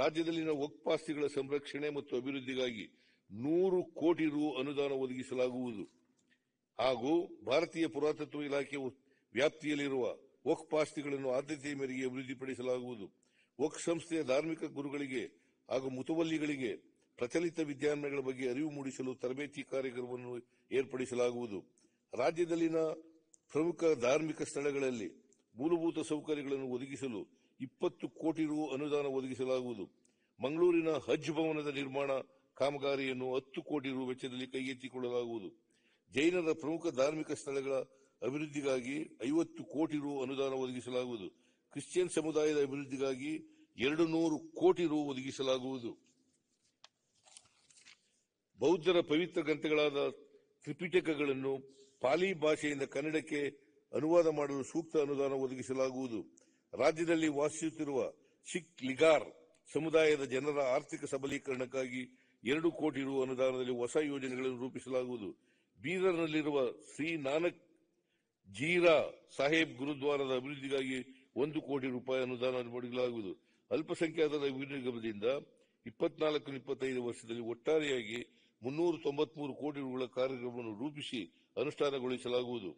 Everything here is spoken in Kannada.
ರಾಜ್ಯದಲ್ಲಿನ ವಕ್ಪಾಸ್ತಿಗಳ ಸಂರಕ್ಷಣೆ ಮತ್ತು ಅಭಿವೃದ್ಧಿಗಾಗಿ ನೂರು ಕೋಟಿ ರು ಅನುದಾನ ಒದಗಿಸಲಾಗುವುದು ಹಾಗೂ ಭಾರತೀಯ ಪುರಾತತ್ವ ಇಲಾಖೆ ವ್ಯಾಪ್ತಿಯಲ್ಲಿರುವ ಒಕ್ ಪಾಸ್ತಿಗಳನ್ನು ಆದ್ಯತೆಯ ಮೇರೆಗೆ ಅಭಿವೃದ್ಧಿಪಡಿಸಲಾಗುವುದು ವಕ್ ಸಂಸ್ಥೆಯ ಧಾರ್ಮಿಕ ಗುರುಗಳಿಗೆ ಹಾಗೂ ಮುತುವಲ್ಲಿಗಳಿಗೆ ಪ್ರಚಲಿತ ವಿದ್ಯಾರ್ಥಿಗಳ ಬಗ್ಗೆ ಅರಿವು ಮೂಡಿಸಲು ತರಬೇತಿ ಕಾರ್ಯಕ್ರಮವನ್ನು ಏರ್ಪಡಿಸಲಾಗುವುದು ರಾಜ್ಯದಲ್ಲಿನ ಪ್ರಮುಖ ಧಾರ್ಮಿಕ ಸ್ಥಳಗಳಲ್ಲಿ ಮೂಲಭೂತ ಸೌಕರ್ಯಗಳನ್ನು ಒದಗಿಸಲು ಇಪ್ಪತ್ತು ಕೋಟಿ ರು ಅನುದಾನ ಒದಗಿಸಲಾಗುವುದು ಮಂಗಳೂರಿನ ಹಜ್ ಭವನದ ನಿರ್ಮಾಣ ಕಾಮಗಾರಿಯನ್ನು ಹತ್ತು ಕೋಟಿ ರು ವೆಚ್ಚದಲ್ಲಿ ಕೈಗೆತ್ತಿಕೊಳ್ಳಲಾಗುವುದು ಜೈನರ ಪ್ರಮುಖ ಧಾರ್ಮಿಕ ಸ್ಥಳಗಳ ಅಭಿವೃದ್ಧಿಗಾಗಿ ಐವತ್ತು ಕೋಟಿ ರು ಅನುದಾನ ಒದಗಿಸಲಾಗುವುದು ಕ್ರಿಶ್ಚಿಯನ್ ಸಮುದಾಯದ ಅಭಿವೃದ್ಧಿಗಾಗಿ ಎರಡು ನೂರು ಕೋಟಿ ರು ಒದಗಿಸಲಾಗುವುದು ಬೌದ್ಧರ ಪವಿತ್ರ ಗ್ರಂಥಗಳಾದ ತ್ರಿಪಿಟಕಗಳನ್ನು ಪಾಲಿ ಭಾಷೆಯಿಂದ ಕನ್ನಡಕ್ಕೆ ಅನುವಾದ ಮಾಡಲು ಸೂಕ್ತ ಅನುದಾನ ಒದಗಿಸಲಾಗುವುದು ರಾಜ್ಯದಲ್ಲಿ ವಾಸಿಸುತ್ತಿರುವ ಸಿಖ್ ಲಿಗಾರ್ ಸಮುದಾಯದ ಜನರ ಆರ್ಥಿಕ ಸಬಲೀಕರಣಕ್ಕಾಗಿ ಎರಡು ಕೋಟಿ ರು ಅನುದಾನದಲ್ಲಿ ಹೊಸ ಯೋಜನೆಗಳನ್ನು ರೂಪಿಸಲಾಗುವುದು ಬೀದರ್ನಲ್ಲಿರುವ ಶ್ರೀ ನಾನಕ್ ಜೀರಾ ಸಾಹೇಬ್ ಗುರುದ್ವಾರದ ಅಭಿವೃದ್ಧಿಗಾಗಿ ಒಂದು ಕೋಟಿ ರೂಪಾಯಿ ಅನುದಾನ ಮಾಡಲಾಗುವುದು ಅಲ್ಪಸಂಖ್ಯಾತರ ನಿಗಮದಿಂದ ಇಪ್ಪತ್ನಾಲ್ಕು ಇಪ್ಪತ್ತೈದು ವರ್ಷದಲ್ಲಿ ಒಟ್ಟಾರೆಯಾಗಿ ಮುನ್ನೂರ ತೊಂಬತ್ಮೂರು ಕೋಟಿ ರುಗಳ ಕಾರ್ಯಕ್ರಮವನ್ನು ರೂಪಿಸಿ ಅನುಷ್ಠಾನಗೊಳಿಸಲಾಗುವುದು